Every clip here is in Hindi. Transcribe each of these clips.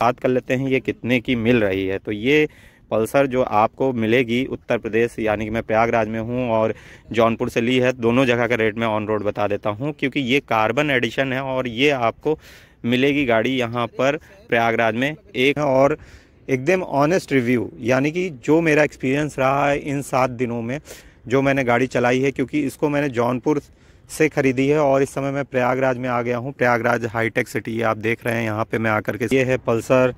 बात कर लेते हैं ये कितने की मिल रही है तो ये पल्सर जो आपको मिलेगी उत्तर प्रदेश यानी कि मैं प्रयागराज में हूँ और जौनपुर से ली है दोनों जगह का रेट मैं ऑन रोड बता देता हूँ क्योंकि ये कार्बन एडिशन है और ये आपको मिलेगी गाड़ी यहाँ पर प्रयागराज में एक और एकदम ऑनेस्ट रिव्यू यानी कि जो मेरा एक्सपीरियंस रहा है इन सात दिनों में जो मैंने गाड़ी चलाई है क्योंकि इसको मैंने जौनपुर से ख़रीदी है और इस समय मैं प्रयागराज में आ गया हूँ प्रयागराज हाईटेक सिटी आप देख रहे हैं यहाँ पे मैं आकर के ये है पल्सर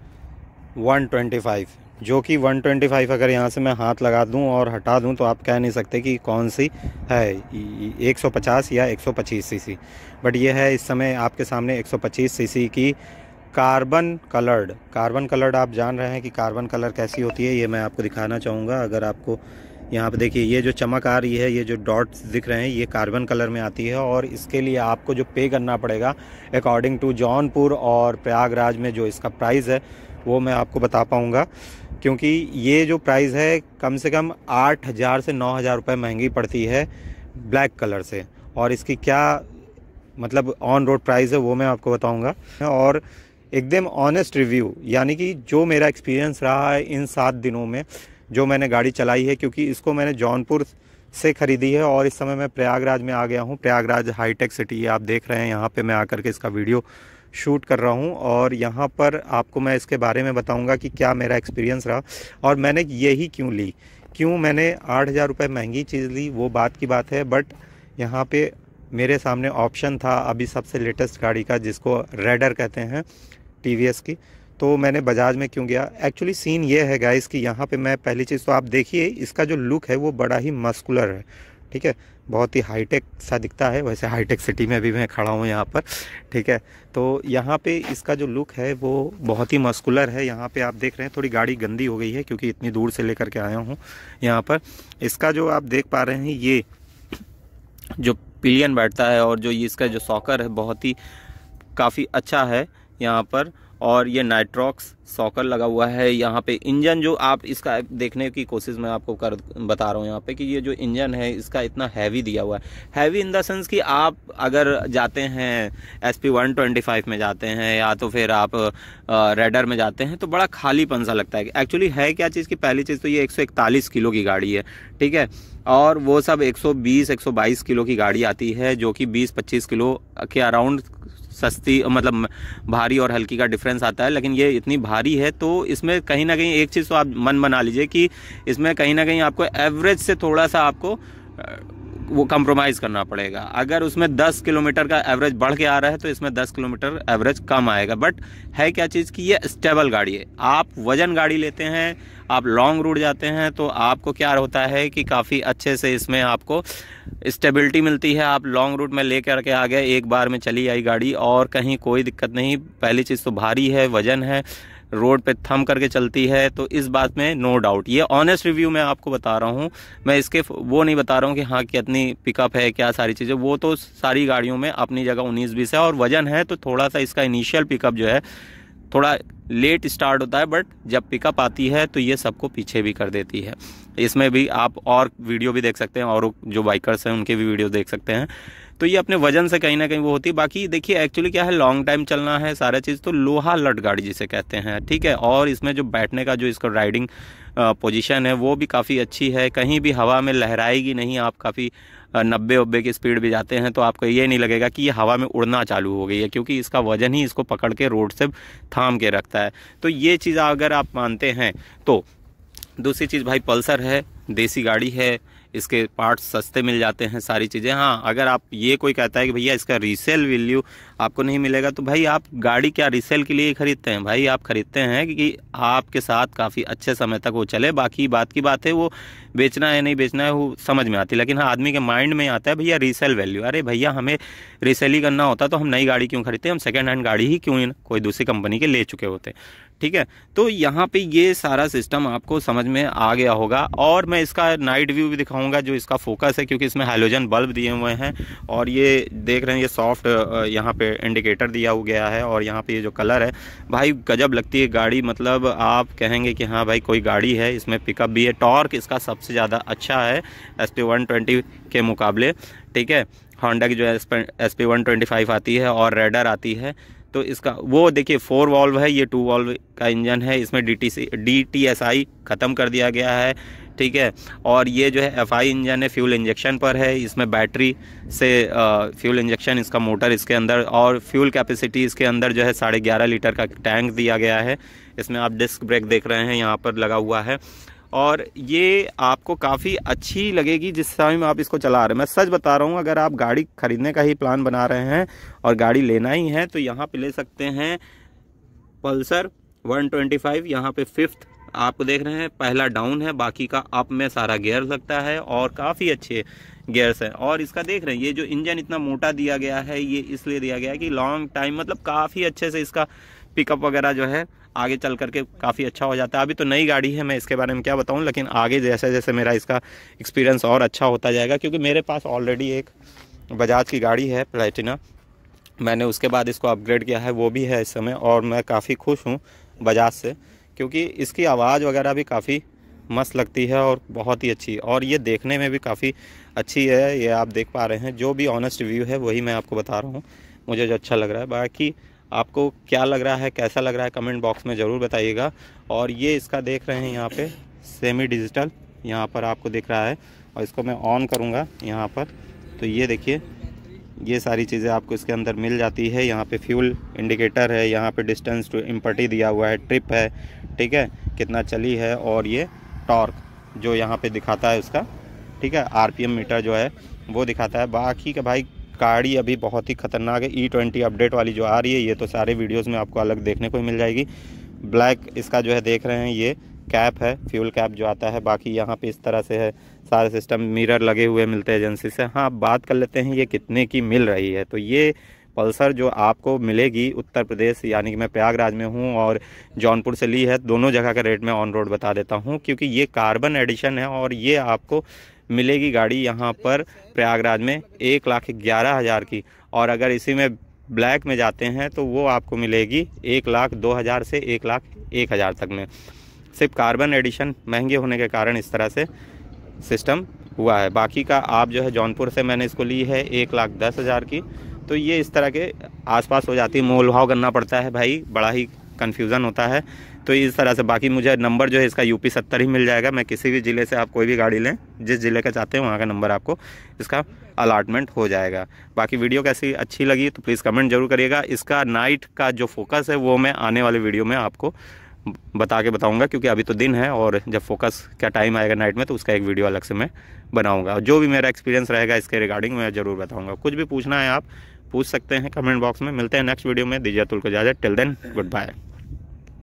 125 जो कि 125 अगर यहाँ से मैं हाथ लगा दूँ और हटा दूँ तो आप कह नहीं सकते कि कौन सी है 150 या 125 सीसी बट ये है इस समय आपके सामने 125 सीसी की कार्बन कलर्ड कार्बन कलर्ड आप जान रहे हैं कि कार्बन कलर कैसी होती है ये मैं आपको दिखाना चाहूँगा अगर आपको यहाँ पे देखिए ये जो चमक आ रही है ये जो डॉट्स दिख रहे हैं ये कार्बन कलर में आती है और इसके लिए आपको जो पे करना पड़ेगा अकॉर्डिंग टू जौनपुर और प्रयागराज में जो इसका प्राइस है वो मैं आपको बता पाऊँगा क्योंकि ये जो प्राइस है कम से कम आठ हज़ार से नौ हज़ार रुपये महंगी पड़ती है ब्लैक कलर से और इसकी क्या मतलब ऑन रोड प्राइस है वो मैं आपको बताऊँगा और एकदम ऑनेस्ट रिव्यू यानी कि जो मेरा एक्सपीरियंस रहा है इन सात दिनों में जो मैंने गाड़ी चलाई है क्योंकि इसको मैंने जौनपुर से ख़रीदी है और इस समय मैं प्रयागराज में आ गया हूँ प्रयागराज हाईटेक सिटी आप देख रहे हैं यहाँ पर मैं आकर के इसका वीडियो शूट कर रहा हूँ और यहाँ पर आपको मैं इसके बारे में बताऊँगा कि क्या मेरा एक्सपीरियंस रहा और मैंने यही क्यों ली क्यों मैंने आठ हज़ार रुपये महंगी चीज़ ली वो बात की बात है बट यहाँ पर मेरे सामने ऑप्शन था अभी सबसे लेटेस्ट गाड़ी का जिसको रेडर कहते हैं टी की तो मैंने बजाज में क्यों गया एक्चुअली सीन ये है गाइस कि यहाँ पे मैं पहली चीज़ तो आप देखिए इसका जो लुक है वो बड़ा ही मस्कुलर है ठीक है बहुत ही हाईटेक सा दिखता है वैसे हाईटेक सिटी में अभी मैं खड़ा हूँ यहाँ पर ठीक है तो यहाँ पे इसका जो लुक है वो बहुत ही मस्कुलर है यहाँ पे आप देख रहे हैं थोड़ी गाड़ी गंदी हो गई है क्योंकि इतनी दूर से लेकर के आया हूँ यहाँ पर इसका जो आप देख पा रहे हैं ये जो पिलियन बैठता है और जो इसका जो सॉकर है बहुत ही काफ़ी अच्छा है यहाँ पर और ये नाइट्रॉक्स सॉकर लगा हुआ है यहाँ पे इंजन जो आप इसका देखने की कोशिश मैं आपको कर बता रहा हूँ यहाँ पे कि ये जो इंजन है इसका इतना हैवी दिया हुआ है हैवी इन देंस कि आप अगर जाते हैं S P one twenty five में जाते हैं या तो फिर आप रेडर में जाते हैं तो बड़ा खाली सा लगता है एक्चुअली है क्या चीज़ की पहली चीज़ तो ये एक सौ इकतालीस किलो की गाड़ी है ठीक है और वो सब 120 122 किलो की गाड़ी आती है जो कि 20 25 किलो के अराउंड सस्ती मतलब भारी और हल्की का डिफरेंस आता है लेकिन ये इतनी भारी है तो इसमें कहीं ना कहीं एक चीज़ तो आप मन बना लीजिए कि इसमें कहीं ना कहीं आपको एवरेज से थोड़ा सा आपको वो कंप्रोमाइज़ करना पड़ेगा अगर उसमें 10 किलोमीटर का एवरेज बढ़ के आ रहा है तो इसमें 10 किलोमीटर एवरेज कम आएगा बट है क्या चीज़ कि ये स्टेबल गाड़ी है आप वजन गाड़ी लेते हैं आप लॉन्ग रूट जाते हैं तो आपको क्या होता है कि काफ़ी अच्छे से इसमें आपको स्टेबिलिटी मिलती है आप लॉन्ग रूट में ले कर के आ गए एक बार में चली आई गाड़ी और कहीं कोई दिक्कत नहीं पहली चीज़ तो भारी है वजन है रोड पे थम करके चलती है तो इस बात में नो डाउट ये ऑनेस्ट रिव्यू मैं आपको बता रहा हूँ मैं इसके वो नहीं बता रहा हूँ कि हाँ कितनी पिकअप है क्या सारी चीज़ें वो तो सारी गाड़ियों में अपनी जगह उन्नीस बीस है और वजन है तो थोड़ा सा इसका इनिशियल पिकअप जो है थोड़ा लेट स्टार्ट होता है बट जब पिकअप आती है तो ये सबको पीछे भी कर देती है इसमें भी आप और वीडियो भी देख सकते हैं और जो बाइकर्स हैं उनके भी वीडियो देख सकते हैं तो ये अपने वजन से कहीं ना कहीं वो होती है बाकी देखिए एक्चुअली क्या है लॉन्ग टाइम चलना है सारा चीज़ तो लोहा लट गाड़ी जिसे कहते हैं ठीक है और इसमें जो बैठने का जो इसका राइडिंग पोजिशन है वो भी काफ़ी अच्छी है कहीं भी हवा में लहराएगी नहीं आप काफ़ी नब्बे उब्बे की स्पीड भी जाते हैं तो आपको ये नहीं लगेगा कि ये हवा में उड़ना चालू हो गई है क्योंकि इसका वजन ही इसको पकड़ के रोड से थाम के रखता है तो ये चीज़ अगर आप मानते हैं तो दूसरी चीज़ भाई पल्सर है देसी गाड़ी है इसके पार्ट्स सस्ते मिल जाते हैं सारी चीज़ें हाँ अगर आप ये कोई कहता है कि भैया इसका रीसेल वैल्यू आपको नहीं मिलेगा तो भाई आप गाड़ी क्या रीसेल के लिए ख़रीदते हैं भाई आप ख़रीदते हैं कि आपके साथ काफ़ी अच्छे समय तक वो चले बाकी बात की बात है वो बेचना है नहीं बेचना है वो समझ में आती है लेकिन हाँ आदमी के माइंड में आता है भैया रीसेल वैल्यू अरे भैया हमें रीसेल ही करना होता तो हम नई गाड़ी क्यों खरीदते हैं हम सेकेंड हैंड गाड़ी ही क्यों कोई दूसरी कंपनी के ले चुके होते ठीक है तो यहाँ पे ये सारा सिस्टम आपको समझ में आ गया होगा और मैं इसका नाइट व्यू भी दिखाऊंगा जो इसका फोकस है क्योंकि इसमें हाइलोजन बल्ब दिए हुए हैं और ये देख रहे हैं ये सॉफ्ट यहाँ पे इंडिकेटर दिया हो गया है और यहाँ पे ये जो कलर है भाई गजब लगती है गाड़ी मतलब आप कहेंगे कि हाँ भाई कोई गाड़ी है इसमें पिकअप भी है टॉर्क इसका सबसे ज़्यादा अच्छा है एस पी के मुकाबले ठीक है होंडा की जो S P one twenty five आती है और रेडर आती है तो इसका वो देखिए फोर वॉल्व है ये टू वॉल्व का इंजन है इसमें D T D T S I ख़त्म कर दिया गया है ठीक है और ये जो है एफ आई इंजन है फ्यूल इंजेक्शन पर है इसमें बैटरी से फ्यूल इंजेक्शन इसका मोटर इसके अंदर और फ्यूल कैपेसिटी इसके अंदर जो है साढ़े ग्यारह लीटर का टैंक दिया गया है इसमें आप डिस्क ब्रेक देख रहे हैं यहाँ पर लगा हुआ है और ये आपको काफ़ी अच्छी लगेगी जिस टाइम आप इसको चला रहे हैं मैं सच बता रहा हूँ अगर आप गाड़ी ख़रीदने का ही प्लान बना रहे हैं और गाड़ी लेना ही है तो यहाँ पर ले सकते हैं पल्सर 125 यहाँ पर फिफ्थ आपको देख रहे हैं पहला डाउन है बाकी का अप में सारा गेयर लगता है और काफ़ी अच्छे गेयर्स हैं और इसका देख रहे हैं ये जो इंजन इतना मोटा दिया गया है ये इसलिए दिया गया है कि लॉन्ग टाइम मतलब काफ़ी अच्छे से इसका पिकअप वगैरह जो है आगे चल करके काफ़ी अच्छा हो जाता है अभी तो नई गाड़ी है मैं इसके बारे में क्या बताऊँ लेकिन आगे जैसे जैसे मेरा इसका एक्सपीरियंस और अच्छा होता जाएगा क्योंकि मेरे पास ऑलरेडी एक बजाज की गाड़ी है प्लेटिना मैंने उसके बाद इसको अपग्रेड किया है वो भी है इस समय और मैं काफ़ी खुश हूँ बजाज से क्योंकि इसकी आवाज़ वगैरह भी काफ़ी मस्त लगती है और बहुत ही अच्छी और ये देखने में भी काफ़ी अच्छी है ये आप देख पा रहे हैं जो भी ऑनेस्ट व्यू है वही मैं आपको बता रहा हूँ मुझे जो अच्छा लग रहा है बाकी आपको क्या लग रहा है कैसा लग रहा है कमेंट बॉक्स में ज़रूर बताइएगा और ये इसका देख रहे हैं यहाँ पे सेमी डिजिटल यहाँ पर आपको दिख रहा है और इसको मैं ऑन करूँगा यहाँ पर तो ये देखिए ये सारी चीज़ें आपको इसके अंदर मिल जाती है यहाँ पे फ्यूल इंडिकेटर है यहाँ पे डिस्टेंस टू इम्पटी दिया हुआ है ट्रिप है ठीक है कितना चली है और ये टॉर्क जो यहाँ पे दिखाता है उसका ठीक है आरपीएम मीटर जो है वो दिखाता है बाकी का भाई गाड़ी अभी बहुत ही ख़तरनाक है ई ट्वेंटी अपडेट वाली जो आ रही है ये तो सारे वीडियोज़ में आपको अलग देखने को मिल जाएगी ब्लैक इसका जो है देख रहे हैं ये कैप है फ्यूल कैप जो आता है बाकी यहाँ पे इस तरह से है सारा सिस्टम मिरर लगे हुए मिलते हैं एजेंसी से हाँ बात कर लेते हैं ये कितने की मिल रही है तो ये पल्सर जो आपको मिलेगी उत्तर प्रदेश यानी कि मैं प्रयागराज में हूँ और जौनपुर से ली है दोनों जगह का रेट मैं ऑन रोड बता देता हूँ क्योंकि ये कार्बन एडिशन है और ये आपको मिलेगी गाड़ी यहाँ पर प्रयागराज में एक लाख ग्यारह हज़ार की और अगर इसी में ब्लैक में जाते हैं तो वो आपको मिलेगी एक लाख दो हज़ार से एक लाख एक हज़ार तक में सिर्फ कार्बन एडिशन महंगे होने के कारण इस तरह से सिस्टम हुआ है बाकी का आप जो है जौनपुर से मैंने इसको ली है एक लाख दस हज़ार की तो ये इस तरह के आसपास हो जाती है मोल भाव करना पड़ता है भाई बड़ा ही कन्फ्यूज़न होता है तो इस तरह से बाकी मुझे नंबर जो है इसका यूपी सत्तर ही मिल जाएगा मैं किसी भी ज़िले से आप कोई भी गाड़ी लें जिस ज़िले का चाहते हैं वहाँ का नंबर आपको इसका अलाटमेंट हो जाएगा बाकी वीडियो कैसी अच्छी लगी तो प्लीज़ कमेंट जरूर करिएगा इसका नाइट का जो फोकस है वो मैं आने वाले वीडियो में आपको बता के बताऊंगा क्योंकि अभी तो दिन है और जब फोकस का टाइम आएगा नाइट में तो उसका एक वीडियो अलग से मैं बनाऊंगा और जो भी मेरा एक्सपीरियंस रहेगा इसके रिगार्डिंग मैं ज़रूर बताऊंगा कुछ भी पूछना है आप पूछ सकते हैं कमेंट बॉक्स में मिलते हैं नेक्स्ट वीडियो में दीजिए तुल को इजाज़त टिल देन गुड बाय